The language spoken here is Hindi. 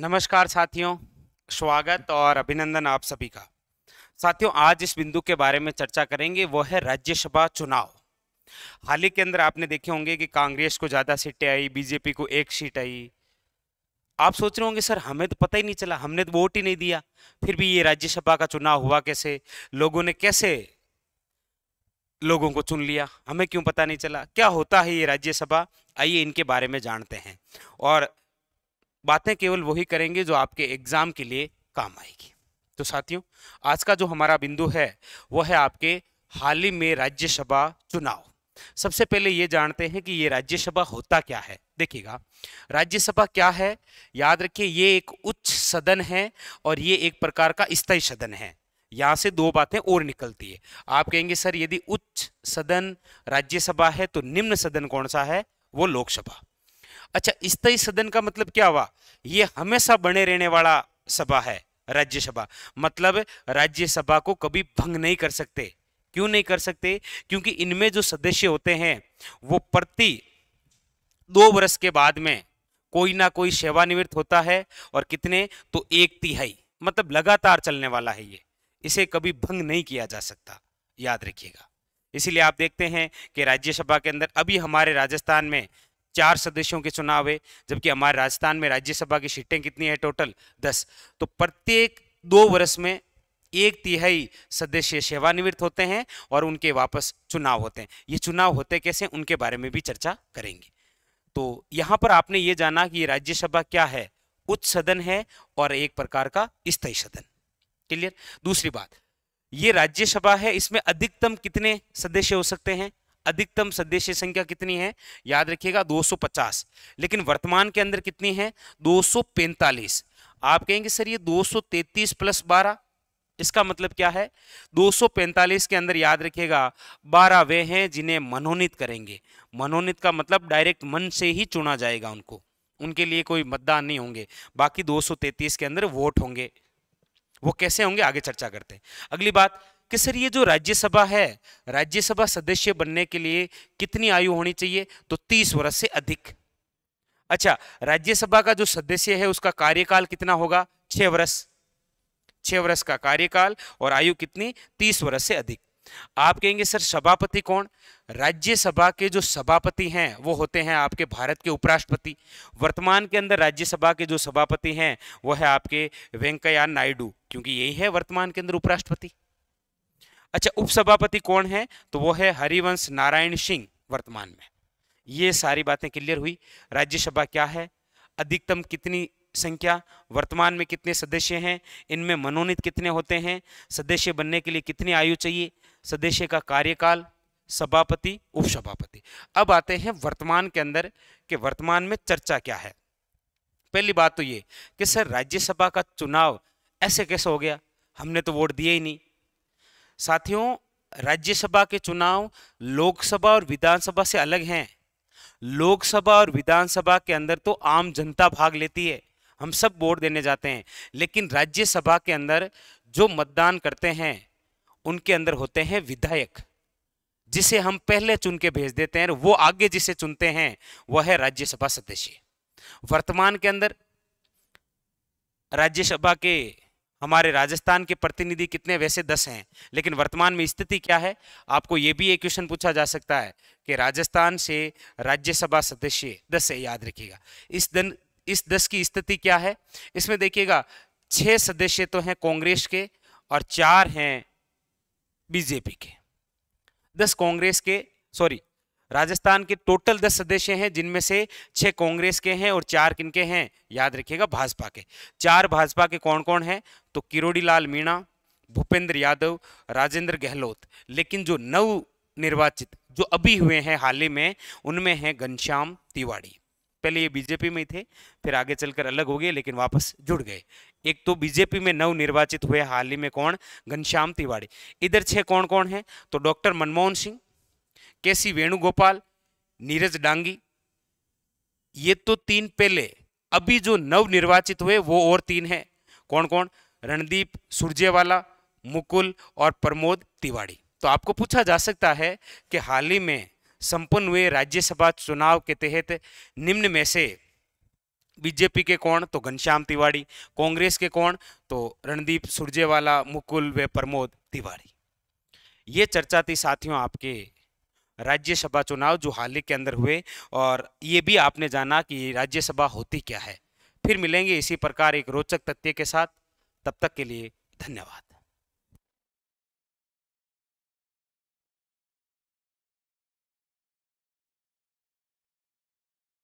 नमस्कार साथियों स्वागत और अभिनंदन आप सभी का साथियों आज इस बिंदु के बारे में चर्चा करेंगे वो है राज्यसभा चुनाव हाल ही के अंदर आपने देखे होंगे कि कांग्रेस को ज़्यादा सीटें आई बीजेपी को एक सीट आई आप सोच रहे होंगे सर हमें तो पता ही नहीं चला हमने तो वोट ही नहीं दिया फिर भी ये राज्यसभा का चुनाव हुआ कैसे लोगों ने कैसे लोगों को चुन लिया हमें क्यों पता नहीं चला क्या होता है ये राज्यसभा आइए इनके बारे में जानते हैं और बातें केवल वही करेंगे जो आपके एग्जाम के लिए काम आएगी तो साथियों आज का जो हमारा बिंदु है वह है आपके हाल ही में राज्यसभा चुनाव सबसे पहले ये जानते हैं कि ये राज्यसभा होता क्या है देखिएगा राज्यसभा क्या है याद रखिए ये एक उच्च सदन है और ये एक प्रकार का स्थायी सदन है यहां से दो बातें और निकलती है आप कहेंगे सर यदि उच्च सदन राज्यसभा है तो निम्न सदन कौन सा है वो लोकसभा अच्छा स्थायी सदन का मतलब क्या हुआ ये हमेशा बने रहने वाला सभा है राज्यसभा मतलब राज्यसभा को कभी भंग नहीं कर सकते क्यों नहीं कर सकते क्योंकि इनमें जो सदस्य होते हैं वो प्रति दो वर्ष के बाद में कोई ना कोई सेवानिवृत्त होता है और कितने तो एक तिहाई मतलब लगातार चलने वाला है ये इसे कभी भंग नहीं किया जा सकता याद रखिएगा इसीलिए आप देखते हैं कि राज्यसभा के अंदर अभी हमारे राजस्थान में चार सदस्यों के चुनाव है जबकि हमारे राजस्थान में राज्यसभा की सीटें कितनी है टोटल दस तो प्रत्येक दो वर्ष में एक तिहाई सदस्य सेवानिवृत्त होते हैं और उनके वापस चुनाव होते हैं ये चुनाव होते कैसे उनके बारे में भी चर्चा करेंगे तो यहाँ पर आपने ये जाना कि राज्यसभा क्या है उच्च सदन है और एक प्रकार का स्थायी सदन क्लियर दूसरी बात ये राज्यसभा है इसमें अधिकतम कितने सदस्य हो सकते हैं अधिकतम सदस्य संख्या कितनी है याद रखिएगा 250 लेकिन वर्तमान के अंदर कितनी है 245 आप कहेंगे सर ये 233 प्लस 12 इसका मतलब क्या है 245 के अंदर याद रखिएगा 12 वे हैं जिन्हें मनोनीत करेंगे मनोनीत का मतलब डायरेक्ट मन से ही चुना जाएगा उनको उनके लिए कोई मतदान नहीं होंगे बाकी दो के अंदर वोट होंगे वो कैसे होंगे आगे चर्चा करते हैं अगली बात कि सर ये जो राज्यसभा है राज्यसभा सदस्य बनने के लिए कितनी आयु होनी चाहिए तो तीस वर्ष से अधिक अच्छा राज्यसभा का जो सदस्य है उसका कार्यकाल कितना होगा छह वर्ष छह वर्ष का कार्यकाल और आयु कितनी तीस वर्ष से अधिक आप कहेंगे सर सभापति कौन राज्यसभा के जो सभापति हैं वो होते हैं आपके भारत के उपराष्ट्रपति वर्तमान के अंदर राज्यसभा के जो सभापति हैं वो है आपके वेंकैया नायडू क्योंकि यही है वर्तमान के अंदर उपराष्ट्रपति अच्छा उपसभापति कौन है तो वो है हरिवंश नारायण सिंह वर्तमान में ये सारी बातें क्लियर हुई राज्यसभा क्या है अधिकतम कितनी संख्या वर्तमान में कितने सदस्य हैं इनमें मनोनीत कितने होते हैं सदस्य बनने के लिए कितनी आयु चाहिए सदस्य का कार्यकाल सभापति उपसभापति अब आते हैं वर्तमान के अंदर कि वर्तमान में चर्चा क्या है पहली बात तो ये कि सर राज्यसभा का चुनाव ऐसे कैसे हो गया हमने तो वोट दिए ही नहीं साथियों राज्यसभा के चुनाव लोकसभा और विधानसभा से अलग हैं लोकसभा और विधानसभा के अंदर तो आम जनता भाग लेती है हम सब वोट देने जाते हैं लेकिन राज्यसभा के अंदर जो मतदान करते हैं उनके अंदर होते हैं विधायक जिसे हम पहले चुन के भेज देते हैं वो आगे जिसे चुनते हैं वह है राज्यसभा सदस्य वर्तमान के अंदर राज्यसभा के हमारे राजस्थान के प्रतिनिधि कितने वैसे दस हैं लेकिन वर्तमान में स्थिति क्या है आपको ये भी एक क्वेश्चन पूछा जा सकता है कि राजस्थान से राज्यसभा सदस्य दस है याद रखिएगा इस दिन इस दस की स्थिति क्या है इसमें देखिएगा छः सदस्य तो हैं कांग्रेस के और चार हैं बीजेपी के दस कांग्रेस के सॉरी राजस्थान के टोटल दस सदस्य हैं जिनमें से छः कांग्रेस के हैं और चार किनके हैं याद रखिएगा भाजपा के चार भाजपा के कौन कौन हैं तो किरोड़ी लाल मीणा भूपेंद्र यादव राजेंद्र गहलोत लेकिन जो नव निर्वाचित जो अभी हुए हैं हाल ही में उनमें हैं घनश्याम तिवाड़ी पहले ये बीजेपी में ही थे फिर आगे चलकर अलग हो गए लेकिन वापस जुड़ गए एक तो बीजेपी में नव निर्वाचित हुए हाल ही में कौन घनश्याम तिवाड़ी इधर छह कौन कौन हैं तो डॉक्टर मनमोहन सिंह के सी वेणुगोपाल नीरज डांगी ये तो तीन पहले अभी जो नव निर्वाचित हुए वो और तीन हैं कौन कौन रणदीप सुरजेवाला मुकुल और प्रमोद तिवाड़ी तो आपको पूछा जा सकता है कि हाल ही में संपन्न हुए राज्यसभा चुनाव के तहत निम्न में से बीजेपी के कौन तो घनश्याम तिवाड़ी कांग्रेस के कौन तो रणदीप सुरजेवाला मुकुल व प्रमोद तिवाड़ी ये चर्चा थी साथियों आपके राज्यसभा चुनाव जो हाल ही के अंदर हुए और ये भी आपने जाना कि राज्यसभा होती क्या है फिर मिलेंगे इसी प्रकार एक रोचक तथ्य के साथ तब तक के लिए धन्यवाद